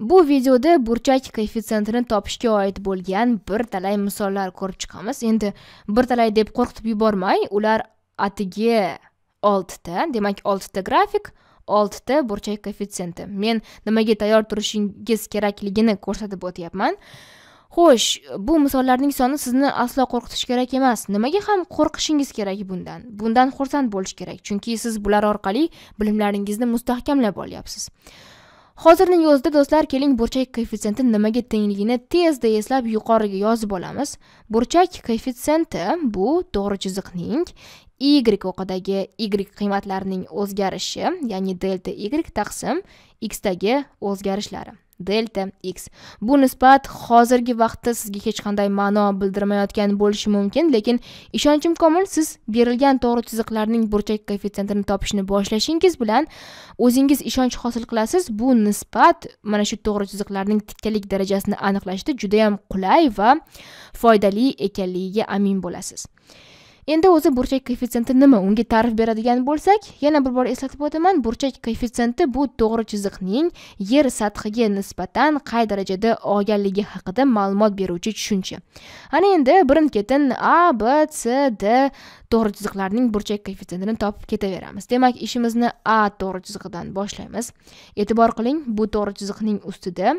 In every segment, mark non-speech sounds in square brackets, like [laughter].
bu videoda burchak koeffitsientini topishga oid bo'lgan bir talay misollar ko'rib chiqamiz endi bir talay deb qo'rqitib yubormang ular atigi oltita demak oltita grafik oltita burchak koeffitsiyenti men nimaga tayyor turishingiz kerakligini ko'rsatib o'tyapman xo'sh bu misollarning soni sizni aslo qo'rqitish kerak emas nimaga ham qo'rqishingiz kerak bundan bundan xursand bo'lish kerak chunki siz bular orqali bilimlaringizni mustahkamlab olyapsiz hozirni yozda do'stlar keling burchak koeffitsiyenti nimaga tengligini tezda eslab yuqoriga yozib olamiz burchak koeffitsiyenti bu to'g'ri chiziqning y o'qidagi y qiymatlarining o'zgarishi ya'ni delta y taqsim x dagi o'zgarishlari delta x bu nisbat hozirgi vaqtda sizga hech qanday ma'no bildirmayotgan bo'lishi mumkin lekin ishonchim komil siz berilgan to'g'ri chiziqlarning burchak koeffitsiyentini topishni boshlashingiz bilan o'zingiz ishonch hosil qilasiz bu nisbat mana shu to'g'ri chiziqlarning tikkalik darajasini aniqlashda judayam qulay va foydali ekanligiga amin bo'lasiz endi o'zi burchak koeffitsienti nima unga ta'rif beradigan bo'lsak yana bir bor eslatib o'taman burchak koeffitsienti bu to'g'ri chiziqning yer sathiga nisbatan qay darajada olganligi haqida ma'lumot beruvchi tushuncha ana endi birin ketin a b c d to'g'ri chiziqlarning burchak koeffitsientini topib ketaveramiz demak ishimizni a to'g'ri chizig'idan boshlaymiz e'tibor qiling bu to'g'ri chiziqning ustida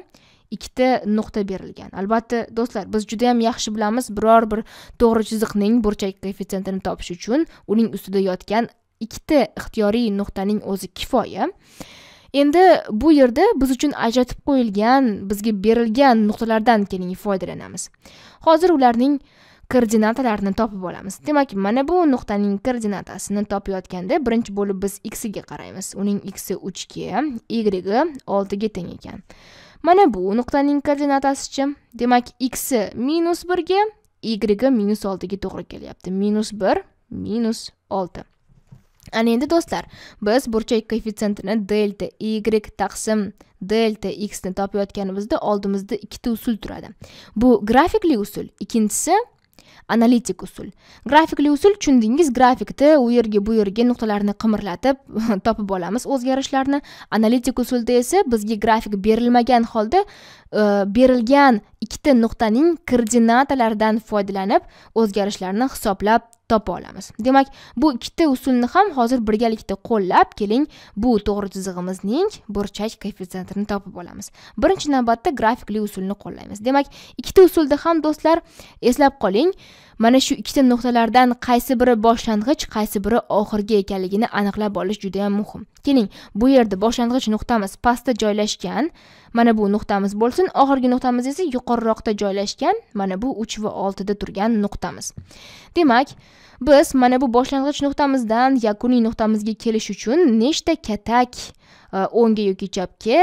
ikkita nuqta berilgan albatta do'stlar biz juda yam yaxshi bilamiz biror bir to'g'ri chiziqning burchak koeffitsientini topish uchun uning ustida yotgan ikkita ixtiyoriy nuqtaning o'zi kifoya endi bu yerda biz uchun ajratib qo'yilgan bizga berilgan nuqtalardan keling foydalanamiz hozir ularning koordinatalarini topib olamiz demak mana bu nuqtaning koordinatasini topayotganda birinchi bo'lib biz x ga qaraymiz uning x i uchga y oltiga teng ekan mana bu nuqtaning koordinatasichi demak x minus birga y minus oltiga to'g'ri kelyapti minus bir minus olti ana endi do'stlar biz burchak koeffitsientini delta y taqsim delta x ni topayotganimizda oldimizda ikkita usul turadi bu grafikli usul ikkinchisi analitik usul grafikli usul tushundingiz grafikda u yerga bu yerga nuqtalarni qimirlatib topib olamiz o'zgarishlarni analitik usulda esa bizga grafik berilmagan holda berilgan ikkita nuqtaning koordinatalaridan foydalanib o'zgarishlarni hisoblab topa olamiz demak bu ikkita usulni ham hozir birgalikda qo'llab keling bu to'g'ri chizig'imizning burchak koeffitsientini topib olamiz birinchi navbatda grafikli usulni qo'llaymiz demak ikkita usulda ham do'stlar eslab qoling mana shu ikkita nuqtalardan qaysi biri boshlang'ich qaysi biri oxirgi ekanligini aniqlab olish juda ham muhim keling bu yerda boshlang'ich nuqtamiz pastda joylashgan mana bu nuqtamiz bo'lsin oxirgi nuqtamiz esa yuqoriroqda joylashgan mana bu uch va oltida turgan nuqtamiz demak biz mana bu boshlang'ich nuqtamizdan yakuniy nuqtamizga kelish uchun nechta katak e, o'ngga yoki chapga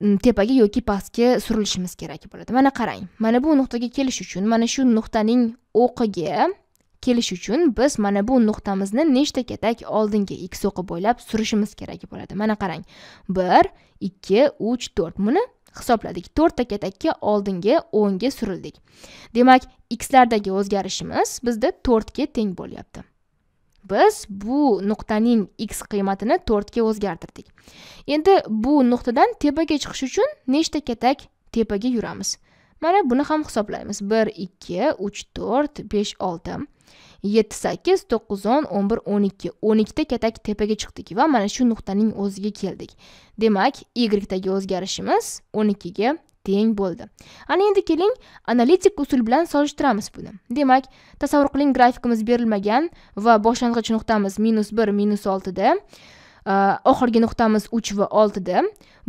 tepaga yoki pastga surilishimiz kerak bo'ladi mana qarang mana bu nuqtaga kelish uchun mana shu nuqtaning o'qiga kelish uchun biz mana bu nuqtamizni nechta katak oldinga x o'qi bo'ylab surishimiz kerak bo'ladi mana qarang bir ikki uch to'rt buni hisobladik to'rtta katakka oldinga o'nga surildik demak xlardagi o'zgarishimiz bizda to'rtga teng bo'lyapti biz bu nuqtaning x qiymatini to'rtga o'zgartirdik endi bu nuqtadan tepaga chiqish uchun nechta katak tepaga yuramiz mana buni ham hisoblaymiz bir ikki uch to'rt besh olti yetti sakkiz to'qqiz o'n o'n bir o'n ikki o'n ikkita katak tepaga chiqdik va mana shu nuqtaning o'ziga keldik demak y dagi o'zgarishimiz o'n ikkiga teng bo'ldi ana endi keling analitik usul bilan solishtiramiz buni demak tasavvur qiling grafikimiz berilmagan va boshlang'ich nuqtamiz minus bir minus oltida oxirgi nuqtamiz uch va oltida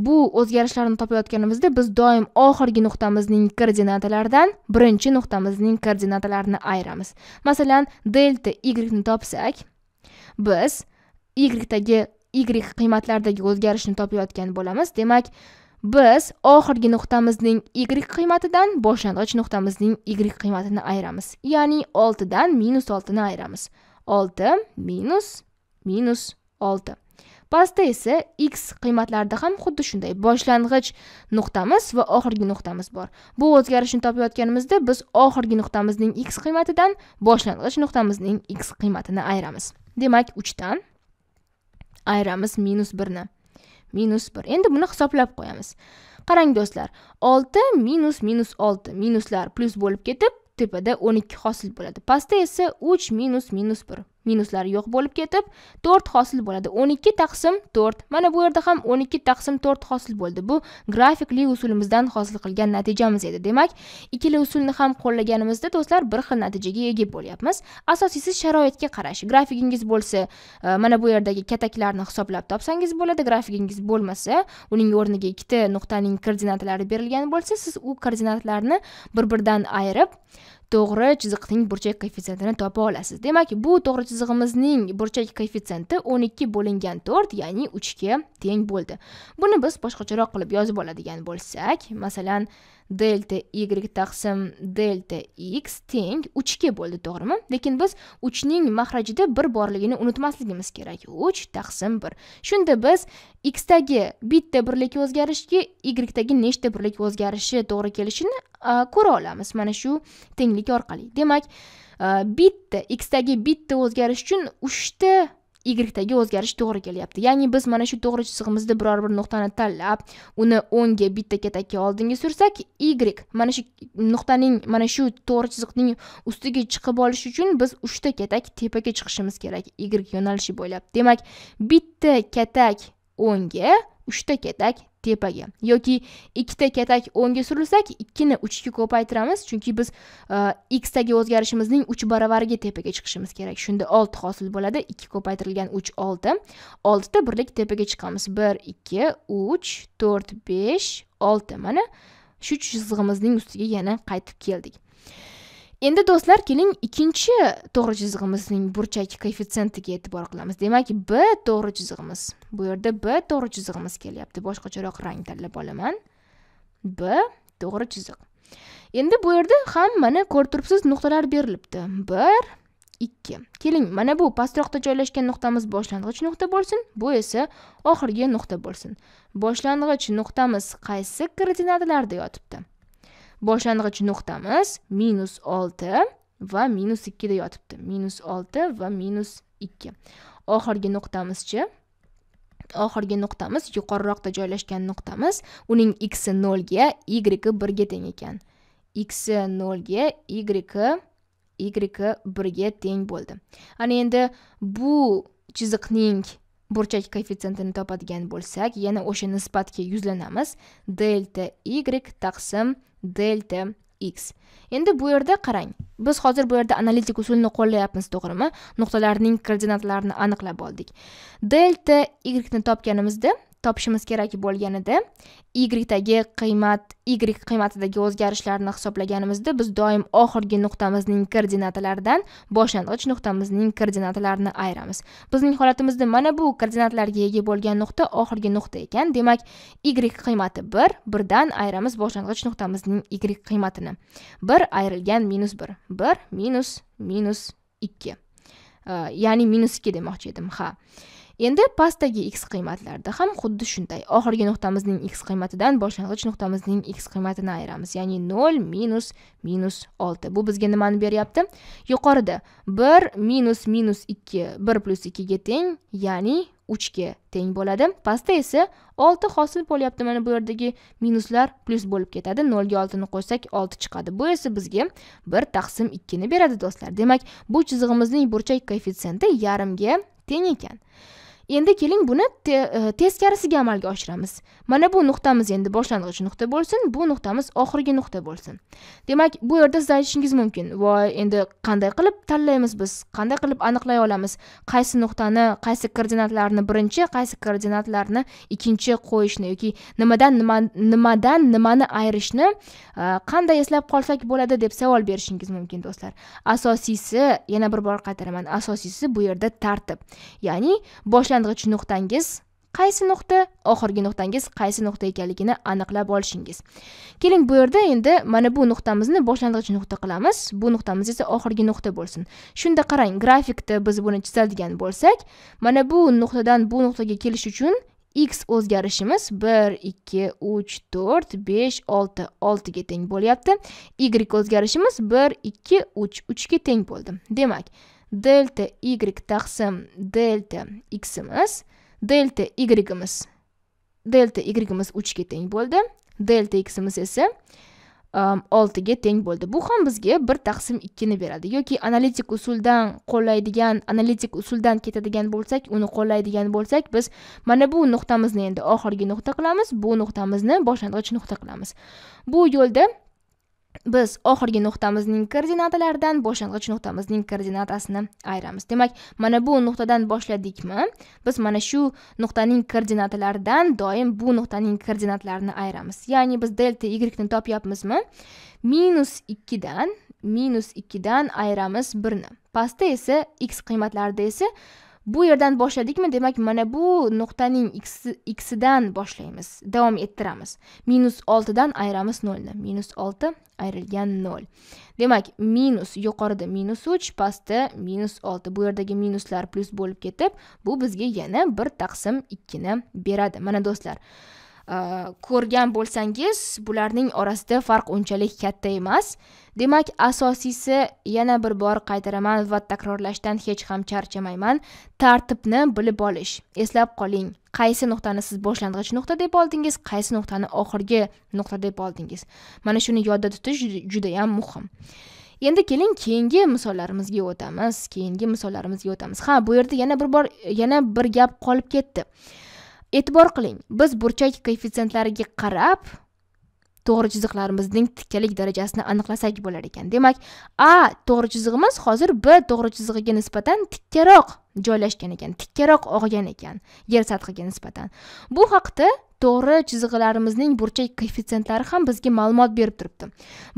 bu o'zgarishlarni topayotganimizda biz doim oxirgi nuqtamizning koordinatalaridan birinchi nuqtamizning koordinatalarini ayiramiz masalan delta y ni topsak biz y dagi y qiymatlaridagi o'zgarishni topayotgan bo'lamiz demak biz oxirgi nuqtamizning y qiymatidan boshlang'ich nuqtamizning y qiymatini ayiramiz ya'ni oltidan minus oltini ayiramiz olti minus minus olti pastda esa x qiymatlarida ham xuddi shunday boshlang'ich nuqtamiz va oxirgi nuqtamiz bor bu o'zgarishni topayotganimizda biz oxirgi nuqtamizning x qiymatidan boshlang'ich nuqtamizning x qiymatini ayiramiz demak uchdan ayiramiz minus birni minus bir endi buni hisoblab qo'yamiz qarang do'stlar olti minus minus olti minuslar plyus bo'lib ketib tepada o'n ikki hosil bo'ladi pastda esa uch minus minus bir minuslar yo'q bo'lib ketib 4 hosil bo'ladi 12 taqsim 4 mana bu yerda ham 12 taqsim 4 hosil bo'ldi bu grafikli usulimizdan hosil qilgan natijamiz edi demak ikkala usulni ham qo'llaganimizda do'stlar bir xil natijaga ega bo'lyapmiz asosiysi sharoitga qarash grafikingiz bo'lsa e, mana bu yerdagi kataklarni hisoblab topsangiz bo'ladi grafikingiz bo'lmasa uning o'rniga ikkita nuqtaning koordinatalari berilgan bo'lsa siz u koordinatlarni bir biridan ayirib to'g'ri chiziqning burchak koeffitsiyentini topa olasiz demak bu to'g'ri chizig'imizning burchak koeffitsiyenti 12 bo'lingan 4 ya'ni 3 ga teng bo'ldi buni biz boshqacharoq qilib yozib oladigan bo'lsak masalan delta y taqsim delta x teng 3 ga bo'ldi to'g'rimi lekin biz 3 ning mahrajida 1 borligini unutmasligimiz kerak 3 taqsim 1 shunda biz x dagi bitta birlik o'zgarishiga y dagi nechta birlik o'zgarishi to'g'ri kelishini ko'ra olamiz mana shu tenglik orqali demak bitta x dagi bitta o'zgarish uchun 3 ta y-dagi o'zgarish to'g'ri kelyapti ya'ni biz mana shu to'g'ri chizig'imizda biror bir nuqtani tanlab uni o'ngga bitta katakka oldinga sursak y mana shu nuqtaning mana shu to'g'ri chiziqning ustiga chiqib olish uchun biz uchta katak tepaga chiqishimiz kerak y yo'nalishi bo'ylab demak bitta katak o'ngga uchta katak tepaga yoki ikkita katak o'ngga surilsak ikkini uchga ko'paytiramiz chunki biz x e, xdagi o'zgarishimizning uch baravariga tepaga chiqishimiz kerak shunda olti hosil bo'ladi ikki ko'paytirilgan uch olti oltita birlik tepaga chiqamiz bir ikki uch to'rt besh olti mana shu chizig'imizning ustiga yana qaytib keldik endi do'stlar keling ikkinchi to'g'ri chizig'imizning burchak koeffitsentiga e'tibor qilamiz demak b to'g'ri chizig'imiz bu yerda b to'g'ri chizig'imiz kelyapti boshqacharoq rang tanlab olaman b to'g'ri chiziq endi bu yerda ham mana ko'rib turibsiz nuqtalar berilibdi bir ikki keling mana bu pastroqda joylashgan nuqtamiz boshlang'ich nuqta bo'lsin bu esa oxirgi nuqta bo'lsin boshlang'ich nuqtamiz qaysi koordinatalarda yotibdi boshlang'ich nuqtamiz minus olti va minus ikkida yotibdi minus olti va minus ikki oxirgi nuqtamizchi oxirgi nuqtamiz yuqoriroqda joylashgan nuqtamiz uning x nolga y birga teng ekan x nolga y y birga teng bo'ldi ana endi bu chiziqning burchak koeffitsiyentini topadigan bo'lsak yana o'sha nisbatga yuzlanamiz delta y taqsim delta x endi bu yerda qarang biz hozir bu yerda analitik usulni qo'llayapmiz to'g'rimi nuqtalarning koordinatlarini aniqlab oldik delta y ni topganimizda topishimiz kerak bo'lganida y dagi qiymat y qiymatidagi o'zgarishlarni hisoblaganimizda biz doim oxirgi nuqtamizning koordinatalaridan boshlang'ich nuqtamizning koordinatalarini ayiramiz bizning holatimizda mana bu koordinatlarga ega bo'lgan nuqta oxirgi nuqta ekan demak y qiymati bir birdan ayiramiz boshlang'ich nuqtamizning y qiymatini bir ayrilgan minus bir bir minus minus ikki ya'ni minus ikki demoqchi edim ha endi pastdagi x qiymatlarda ham xuddi shunday oxirgi nuqtamizning x qiymatidan boshlang'ich nuqtamizning x qiymatini ayiramiz ya'ni nol minus minus olti bu bizga nimani beryapti yuqorida bir minus minus ikki bir plyus ikkiga teng ya'ni uchga teng bo'ladi pastda esa olti hosil bo'lyapti mana bu yerdagi minuslar plyus bo'lib ketadi nolga oltini qo'ysak olti chiqadi bu esa bizga bir taqsim ikkini beradi do'stlar demak bu chizig'imizning burchak koeffitsiyenti yarimga teng ekan endi keling buni te, e, teskarisiga amalga oshiramiz mana bu nuqtamiz endi boshlang'ich nuqta bo'lsin bu nuqtamiz oxirgi nuqta bo'lsin demak bu yerda siz aytishingiz mumkin voy endi qanday qilib tanlaymiz biz qanday qilib aniqlay olamiz qaysi nuqtani qaysi koordinatlarni birinchi qaysi koordinatlarni ikkinchi qo'yishni yoki nimadan nima nimadan nimani ayirishni e, qanday eslab qolsak bo'ladi deb savol berishingiz mumkin do'stlar asosiysi yana bir bor qaytaraman asosiysi bu yerda tartib ya'ni boshlang boshlang'ich nuqtangiz qaysi nuqta oxirgi nuqtangiz qaysi nuqta ekanligini aniqlab olishingiz keling bu yerda endi mana bu nuqtamizni boshlang'ich nuqta qilamiz bu nuqtamiz esa oxirgi nuqta bo'lsin shunda qarang grafikda biz buni chizadigan bo'lsak mana bu nuqtadan bu nuqtaga kelish uchun x o'zgarishimiz 1 2 3 4 5 olti 6 ga teng bo'lyapti y o'zgarishimiz 1 2 3 3 ga teng bo'ldi demak delta y taqsim delta x imiz delta y imiz delta y imiz uchga teng bo'ldi delta x imiz esa oltiga teng bo'ldi bu ham bizga bir taqsim ikkini beradi yoki analitik usuldan qo'llaydigan analitik usuldan ketadigan bo'lsak uni qo'llaydigan bo'lsak biz mana bu nuqtamizni endi oxirgi nuqta qilamiz bu nuqtamizni boshlang'ich nuqta qilamiz bu yo'lda biz oxirgi nuqtamizning koordinatalaridan boshlang'ich nuqtamizning koordinatasini ayiramiz demak mana bu nuqtadan boshladikmi biz mana shu nuqtaning koordinatalaridan doim bu nuqtaning koordinatlarini ayiramiz ya'ni biz delta y ni topyapmizmi minus ikkidan minus ikkidan ayiramiz birni pastda esa x qiymatlarida esa bu yerdan boshladikmi demak mana bu nuqtaning x dan boshlaymiz davom ettiramiz minus oltidan ayiramiz nolni minus olti ayrilgan nol demak minus yuqorida minus uch pastda minus olti bu yerdagi minuslar plus bo'lib ketib bu bizga yana bir taqsim ikkini beradi mana do'stlar Э, ko'rgan bo'lsangiz bularning orasida farq unchalik katta emas demak asosiysi yana bir bor qaytaraman va takrorlashdan hech ham charchamayman tartibni bilib olish eslab qoling qaysi nuqtani siz boshlang'ich nuqta deb oldingiz qaysi nuqtani oxirgi nuqta deb oldingiz mana shuni yodda tutish judayam muhim endi keling keyingi misollarimizga o'tamiz keyingi misollarimizga o'tamiz ha bu yerda yana bir bor yana bir gap qolib ketdi e'tibor qiling biz burchak koeffitsientlariga qarab to'g'ri chiziqlarimizning tikkalik darajasini aniqlasak bo'lar ekan demak a to'g'ri chizig'imiz hozir b to'g'ri chizig'iga nisbatan tikkaroq joylashgan ekan tikkaroq og'gan ekan yer sathiga nisbatan bu haqda to'g'ri chizig'ilarimizning burchak koeffitsientlari ham bizga ma'lumot berib turibdi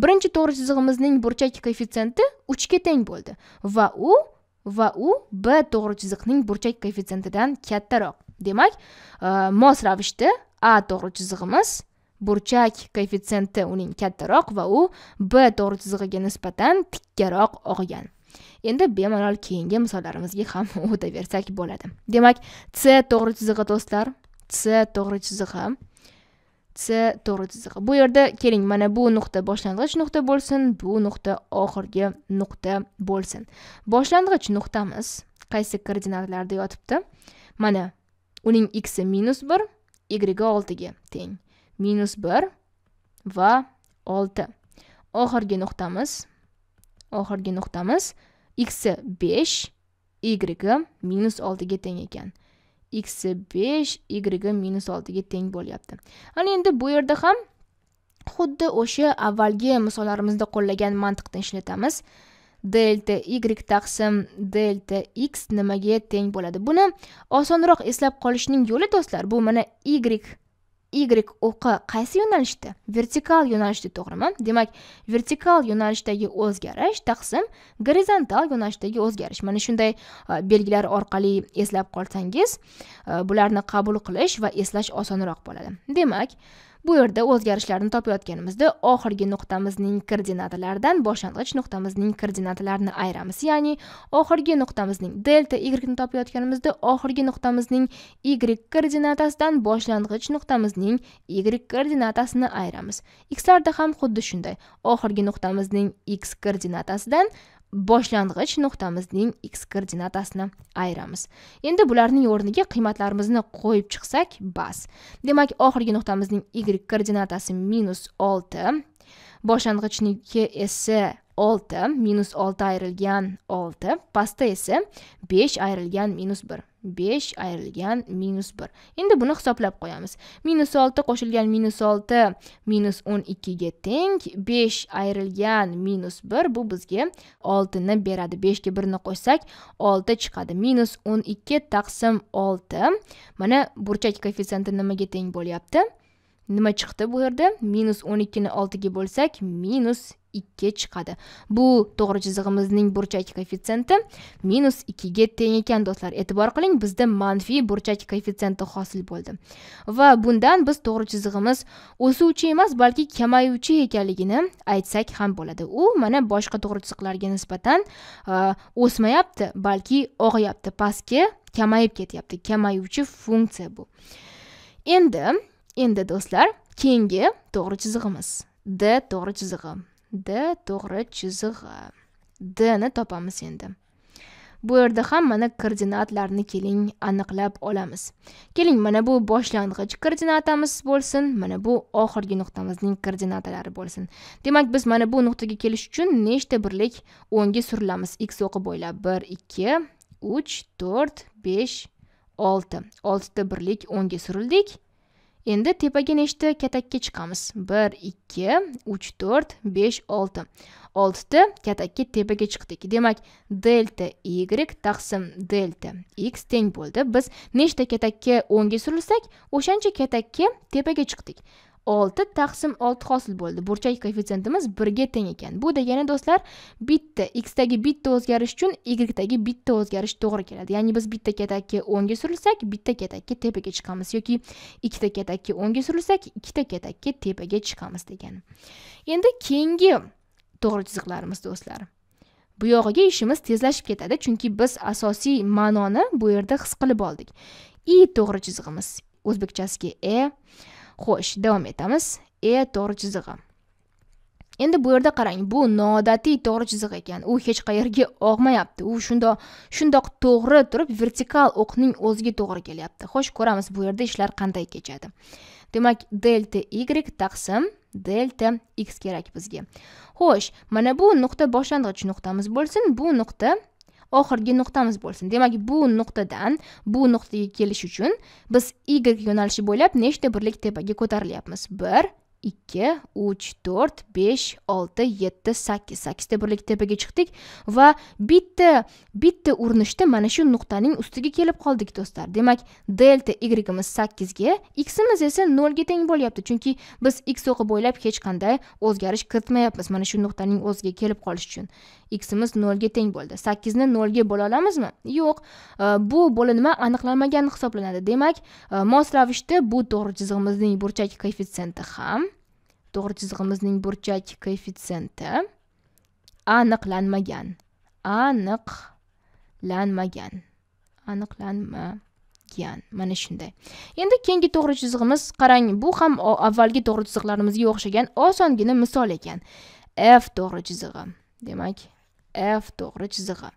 birinchi to'g'ri chizig'imizning burchak 3 uchga teng bo'ldi va u va u b to'g'ri chiziqning burchak koeffitsientidan kattaroq demak e, mos ravishda a to'g'ri chizig'imiz burchak koeffitsiyenti uning kattaroq va u b to'g'ri chizig'iga nisbatan tikkaroq og'gan endi bemalol keyingi misollarimizga ham [laughs] o'taversak bo'ladi demak c to'g'ri chizig'i do'stlar c to'g'ri chizig'i c to'g'ri chizig'i bu yerda keling mana bu nuqta boshlang'ich nuqta bo'lsin bu nuqta oxirgi nuqta bo'lsin boshlang'ich nuqtamiz qaysi koordinatalarda yotibdi mana uning x minus bir y oltiga teng minus bir va olti oxirgi nuqtamiz oxirgi nuqtamiz x besh y minus oltiga teng ekan x besh y minus oltiga teng bo'lyapti ana endi bu yerda ham xuddi o'sha avvalgi misollarimizda qo'llagan mantiqni ishlatamiz delta y taqsim delta x nimaga teng bo'ladi buni osonroq eslab qolishning yo'li do'stlar bu mana y y o'qi qaysi yo'nalishda vertikal yo'nalishda to'g'rimi demak vertikal yo'nalishdagi o'zgarish taqsim gorizontal yo'nalishdagi o'zgarish mana shunday e, belgilar orqali eslab qolsangiz e, bularni qabul qilish va eslash osonroq bo'ladi demak bu yerda o'zgarishlarni topayotganimizda oxirgi nuqtamizning koordinatalaridan boshlang'ich nuqtamizning koordinatalarini ayiramiz ya'ni oxirgi nuqtamizning delta y ni topayotganimizda oxirgi nuqtamizning y koordinatasidan boshlang'ich nuqtamizning y koordinatasini ayiramiz xlarda ham xuddi shunday oxirgi nuqtamizning x koordinatasidan boshlang'ich nuqtamizning x koordinatasini ayiramiz endi bularning o'rniga qiymatlarimizni qo'yib chiqsak bas demak oxirgi nuqtamizning y koordinatasi minus olti boshlang'ichniki esa olti minus olti ayrilgan olti pastda esa besh ayrilgan minus bir besh ayrilgan minus bir endi buni hisoblab qo'yamiz minus olti qo'shilgan minus olti minus o'n ikkiga teng besh ayrilgan minus bir bu bizga oltini beradi beshga birni qo'shsak olti chiqadi minus o'n ikki taqsim olti mana burchak koeffitsiyenti nimaga teng bo'lyapti nima chiqdi bu yerda minus o'n ikkini oltiga bo'lsak minus ikki chiqadi bu to'g'ri chizig'imizning burchak koeffitsiyenti minus ikkiga teng ekan do'stlar e'tibor qiling bizda manfiy burchak koeffitsiyenti hosil bo'ldi va bundan biz to'g'ri chizig'imiz o'suvchi emas balki kamayuvchi ekanligini aytsak ham bo'ladi u mana boshqa to'g'ri chiziqlarga nisbatan e, o'smayapti balki og'iyapti, pastga kamayib ketyapti kamayuvchi funksiya bu endi endi do'stlar keyingi to'g'ri chizig'imiz d to'g'ri chizig'i d to'g'ri chizig'i dni topamiz endi bu yerda ham mana koordinatlarni keling aniqlab olamiz keling mana bu boshlang'ich koordinatamiz bo'lsin mana bu oxirgi nuqtamizning koordinatalari bo'lsin demak biz mana bu nuqtaga kelish uchun nechta birlik o'nga surilamiz x o'qi bo'ylab bir ikki uch to'rt besh olti oltita birlik o'nga surildik endi tepaga nechta katakka chiqamiz bir ikki uch to'rt besh olti oltita katakka tepaga chiqdik demak delta y taqsim delta x teng bo'ldi biz nechta katakka o'ngga surilsak o'shancha katakka tepaga chiqdik olti taqsim olti hosil bo'ldi burchak koeffitsiyentimiz birga teng ekan bu degani do'stlar bitta xdagi bitta o'zgarish uchun ydagi bitta o'zgarish to'g'ri keladi ya'ni biz bitta katakka o'ngga surilsak bitta katakka tepaga chiqamiz yoki ikkita katakka o'ngga surilsak ikkita katakka tepaga chiqamiz degan endi keyingi to'g'ri chiziqlarimiz do'stlar bu yog'iga ishimiz tezlashib ketadi chunki biz asosiy ma'noni bu yerda his qilib oldik i to'g'ri chizig'imiz o'zbekchasiga e xo'sh davom etamiz e to'g'ri chizig'i endi bu yerda qarang bu noodatiy to'g'ri chiziq ekan u hech qayerga og'mayapti u shundoq shundoq to'g'ri turib vertikal o'qning o'ziga to'g'ri kelyapti xo'sh ko'ramiz bu yerda ishlar qanday kechadi demak delta y taqsim delta x kerak bizga xo'sh mana bu nuqta boshlang'ich nuqtamiz bo'lsin bu nuqta oxirgi nuqtamiz bo'lsin demak bu nuqtadan bu nuqtaga kelish uchun biz y yo'nalishi bo'ylab nechta birlik tepaga ko'tarilyapmiz bir ikki uch to'rt besh olti yetti sakkiz sakkizta birlik tepaga chiqdik va bitta bitta urinishda mana shu nuqtaning ustiga kelib qoldik do'stlar demak delta yimiz sakkizga ximiz esa nolga teng bo'lyapti chunki biz x o'qi bo'ylab hech qanday o'zgarish kiritmayapmiz mana shu nuqtaning o'ziga kelib qolish uchun ximiz nolga teng bo'ldi sakkizni nolga bo'la olamizmi yo'q bu bo'linma aniqlanmagan hisoblanadi demak e, mos ravishda bu to'g'ri chizig'imizning burchak koeffitsiyenti ham to'g'ri chizig'imizning burchak koeffitsiyenti aniqlanmagan aniqlanmagan aniqlanmagan mana shunday endi keyingi to'g'ri chizig'imiz qarang bu ham avvalgi to'g'ri chiziqlarimizga o'xshagan osongina misol ekan f to'g'ri chizig'i demak f to'g'ri chizig'i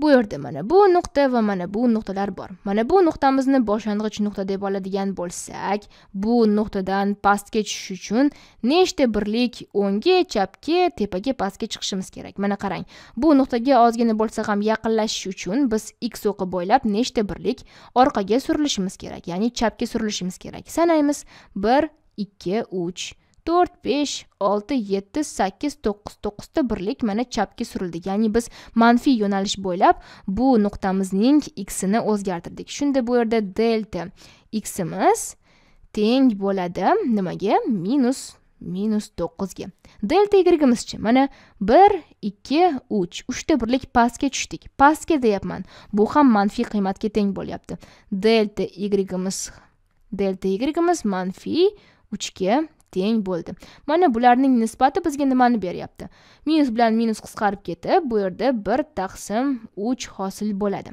bu yerda mana bu nuqta va mana bu nuqtalar bor mana bu nuqtamizni boshlang'ich nuqta deb oladigan bo'lsak bu nuqtadan pastga tushish uchun nechta birlik o'ngga chapga tepaga pastga chiqishimiz kerak mana qarang bu nuqtaga ozgina bo'lsa ham yaqinlashish uchun biz x o'qi bo'ylab nechta birlik orqaga surilishimiz kerak ya'ni chapga surilishimiz kerak sanaymiz bir ikki uch to'rt besh olti yetti sakkiz to'qqiz to'qqizta birlik mana chapga surildi ya'ni biz manfiy yo'nalish bo'ylab bu nuqtamizning xini o'zgartirdik shunda bu yerda delta ximiz teng bo'ladi nimaga minus minus to'qqizga delta yigirmizchi mana bir ikki uch uchta birlik pastga tushdik pastga deyapman bu ham manfiy qiymatga teng bo'lyapti delta y'imiz delta manfi manfiy uchga teng bo'ldi mana bularning nisbati bizga nimani beryapti minus bilan minus qisqarib ketib bu yerda bir taqsim uch hosil bo'ladi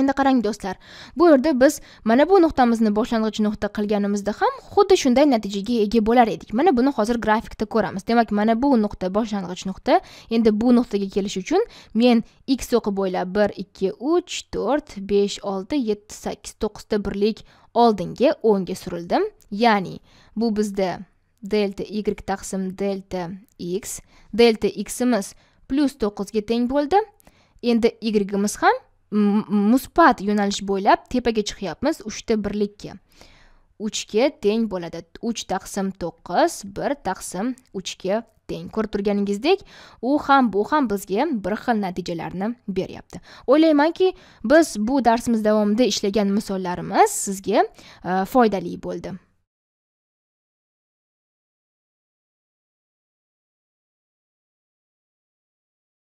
endi qarang do'stlar bu yerda biz mana bu nuqtamizni boshlang'ich nuqta qilganimizda ham xuddi shunday natijaga ega bo'lar edik mana buni hozir grafikda ko'ramiz demak mana bu nuqta boshlang'ich nuqta endi bu nuqtaga kelish uchun men x o'qi bo'ylab bir ikki uch to'rt besh olti yetti sakkiz to'qqizta birlik oldingi o'ngga surildim ya'ni bu bizda delta y taqsim delta x delta x imiz plyus to'qqizga teng bo'ldi endi y ham musbat yo'nalish bo'ylab tepaga chiqyapmiz uchta birlikka uchga teng bo'ladi uch taqsim to'qqiz bir taqsim uchga teng ko'rib turganingizdek u ham bu ham bizga bir xil natijalarni beryapti o'ylaymanki biz bu darsimiz davomida ishlagan misollarimiz sizga e, foydali bo'ldi